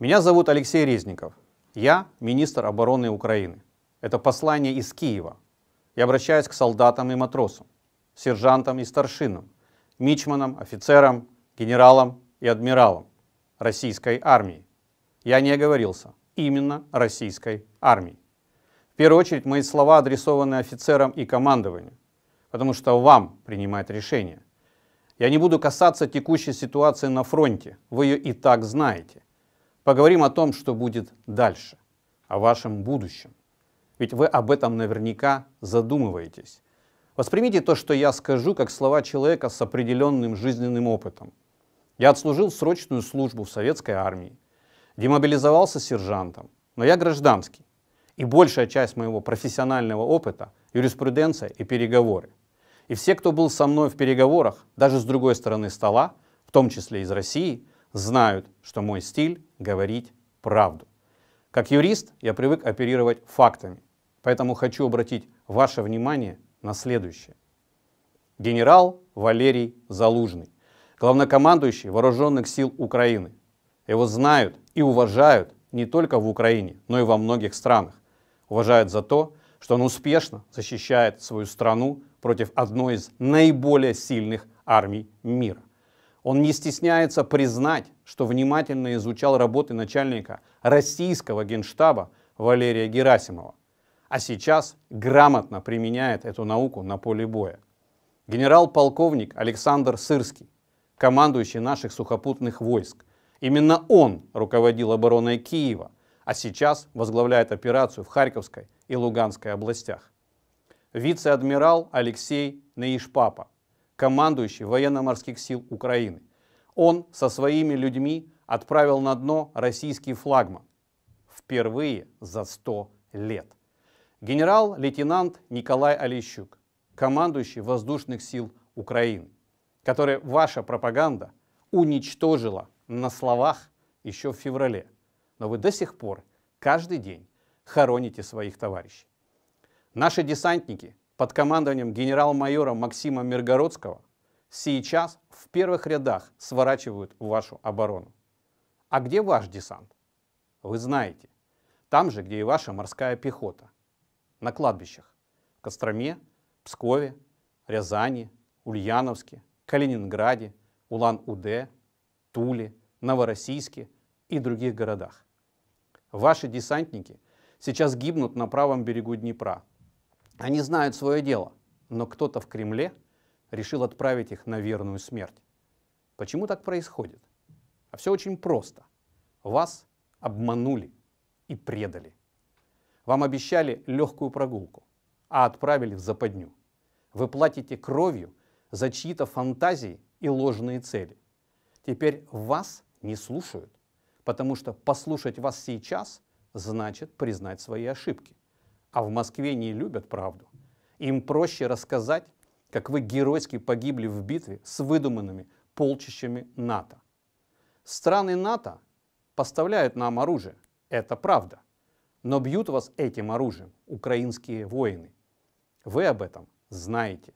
Меня зовут Алексей Резников. Я министр обороны Украины. Это послание из Киева. Я обращаюсь к солдатам и матросам, сержантам и старшинам, мичманам, офицерам, генералам и адмиралам российской армии. Я не оговорился. Именно российской армии. В первую очередь мои слова адресованы офицерам и командованию, потому что вам принимает решение. Я не буду касаться текущей ситуации на фронте, вы ее и так знаете. Поговорим о том, что будет дальше, о вашем будущем. Ведь вы об этом наверняка задумываетесь. Воспримите то, что я скажу, как слова человека с определенным жизненным опытом. Я отслужил срочную службу в советской армии, демобилизовался сержантом, но я гражданский. И большая часть моего профессионального опыта – юриспруденция и переговоры. И все, кто был со мной в переговорах, даже с другой стороны стола, в том числе из России – знают, что мой стиль — говорить правду. Как юрист я привык оперировать фактами, поэтому хочу обратить ваше внимание на следующее. Генерал Валерий Залужный, главнокомандующий Вооруженных сил Украины. Его знают и уважают не только в Украине, но и во многих странах. Уважают за то, что он успешно защищает свою страну против одной из наиболее сильных армий мира. Он не стесняется признать, что внимательно изучал работы начальника российского генштаба Валерия Герасимова, а сейчас грамотно применяет эту науку на поле боя. Генерал-полковник Александр Сырский, командующий наших сухопутных войск, именно он руководил обороной Киева, а сейчас возглавляет операцию в Харьковской и Луганской областях. Вице-адмирал Алексей Наишпапа – командующий военно-морских сил Украины. Он со своими людьми отправил на дно российский флагман. Впервые за 100 лет. Генерал-лейтенант Николай Олещук, командующий воздушных сил Украины, который ваша пропаганда уничтожила на словах еще в феврале. Но вы до сих пор каждый день хороните своих товарищей. Наши десантники под командованием генерал-майора Максима Миргородского сейчас в первых рядах сворачивают вашу оборону. А где ваш десант? Вы знаете. Там же, где и ваша морская пехота. На кладбищах. В Костроме, Пскове, Рязани, Ульяновске, Калининграде, Улан-Удэ, Туле, Новороссийске и других городах. Ваши десантники сейчас гибнут на правом берегу Днепра – они знают свое дело, но кто-то в Кремле решил отправить их на верную смерть. Почему так происходит? А все очень просто. Вас обманули и предали. Вам обещали легкую прогулку, а отправили в западню. Вы платите кровью за чьи-то фантазии и ложные цели. Теперь вас не слушают, потому что послушать вас сейчас значит признать свои ошибки. А в Москве не любят правду. Им проще рассказать, как вы геройски погибли в битве с выдуманными полчищами НАТО. Страны НАТО поставляют нам оружие. Это правда. Но бьют вас этим оружием украинские воины. Вы об этом знаете.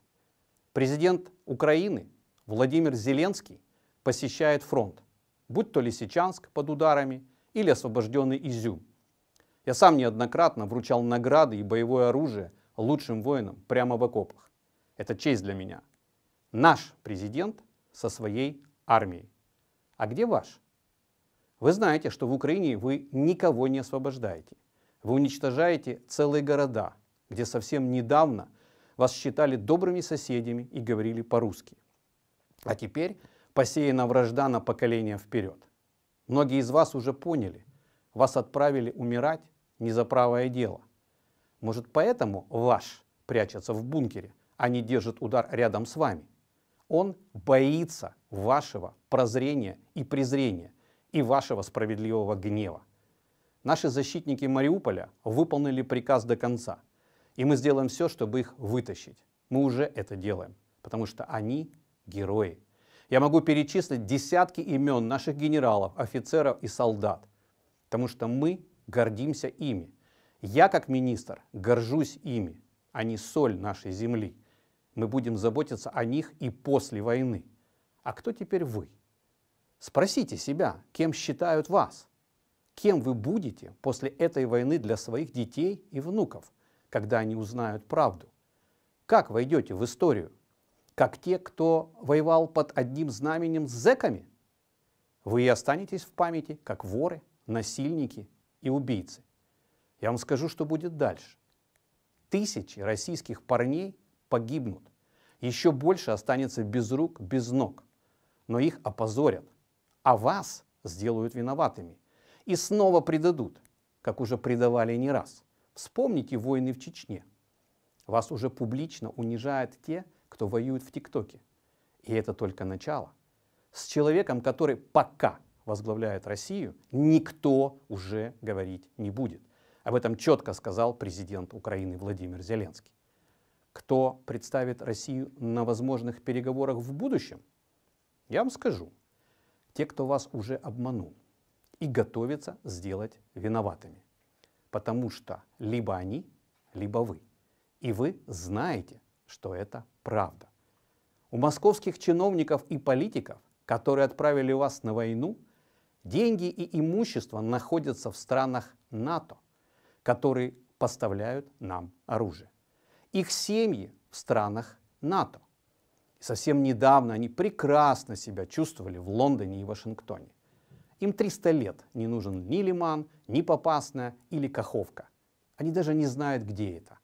Президент Украины Владимир Зеленский посещает фронт, будь то Лисичанск под ударами или освобожденный Изюм – я сам неоднократно вручал награды и боевое оружие лучшим воинам прямо в окопах. Это честь для меня. Наш президент со своей армией. А где ваш? Вы знаете, что в Украине вы никого не освобождаете. Вы уничтожаете целые города, где совсем недавно вас считали добрыми соседями и говорили по-русски. А теперь посеяна вражда на поколение вперед. Многие из вас уже поняли, вас отправили умирать не за правое дело. Может, поэтому ваш прячется в бункере, а не держит удар рядом с вами? Он боится вашего прозрения и презрения и вашего справедливого гнева. Наши защитники Мариуполя выполнили приказ до конца, и мы сделаем все, чтобы их вытащить. Мы уже это делаем, потому что они герои. Я могу перечислить десятки имен наших генералов, офицеров и солдат, потому что мы гордимся ими. Я, как министр, горжусь ими. Они а соль нашей земли. Мы будем заботиться о них и после войны. А кто теперь вы? Спросите себя, кем считают вас? Кем вы будете после этой войны для своих детей и внуков, когда они узнают правду? Как войдете в историю? Как те, кто воевал под одним знаменем с зэками? Вы и останетесь в памяти, как воры, насильники, и убийцы. Я вам скажу, что будет дальше. Тысячи российских парней погибнут. Еще больше останется без рук, без ног. Но их опозорят. А вас сделают виноватыми. И снова предадут, как уже предавали не раз. Вспомните войны в Чечне. Вас уже публично унижают те, кто воюет в ТикТоке. И это только начало. С человеком, который пока возглавляет Россию, никто уже говорить не будет. Об этом четко сказал президент Украины Владимир Зеленский. Кто представит Россию на возможных переговорах в будущем? Я вам скажу. Те, кто вас уже обманул и готовится сделать виноватыми. Потому что либо они, либо вы. И вы знаете, что это правда. У московских чиновников и политиков, которые отправили вас на войну – Деньги и имущество находятся в странах НАТО, которые поставляют нам оружие. Их семьи в странах НАТО. Совсем недавно они прекрасно себя чувствовали в Лондоне и Вашингтоне. Им 300 лет не нужен ни Лиман, ни Попасная или Каховка. Они даже не знают, где это.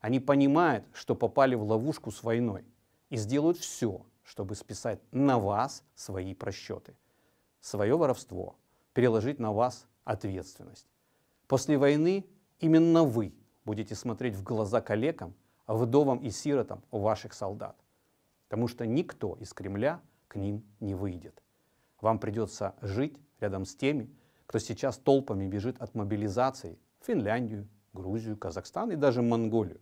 Они понимают, что попали в ловушку с войной и сделают все, чтобы списать на вас свои просчеты – свое воровство, переложить на вас ответственность. После войны именно вы будете смотреть в глаза коллегам, вдовам и сиротам у ваших солдат, потому что никто из Кремля к ним не выйдет. Вам придется жить рядом с теми, кто сейчас толпами бежит от мобилизации в Финляндию, Грузию, Казахстан и даже Монголию.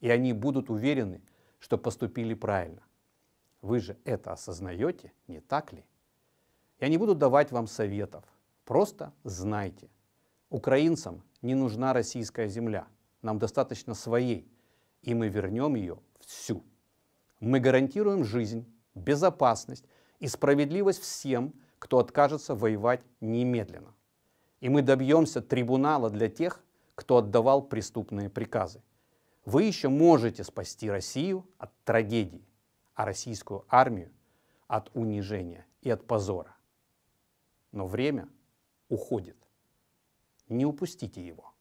И они будут уверены, что поступили правильно. Вы же это осознаете, не так ли? Я не буду давать вам советов. Просто знайте. Украинцам не нужна российская земля. Нам достаточно своей. И мы вернем ее всю. Мы гарантируем жизнь, безопасность и справедливость всем, кто откажется воевать немедленно. И мы добьемся трибунала для тех, кто отдавал преступные приказы. Вы еще можете спасти Россию от трагедии, а российскую армию от унижения и от позора но время уходит. Не упустите его.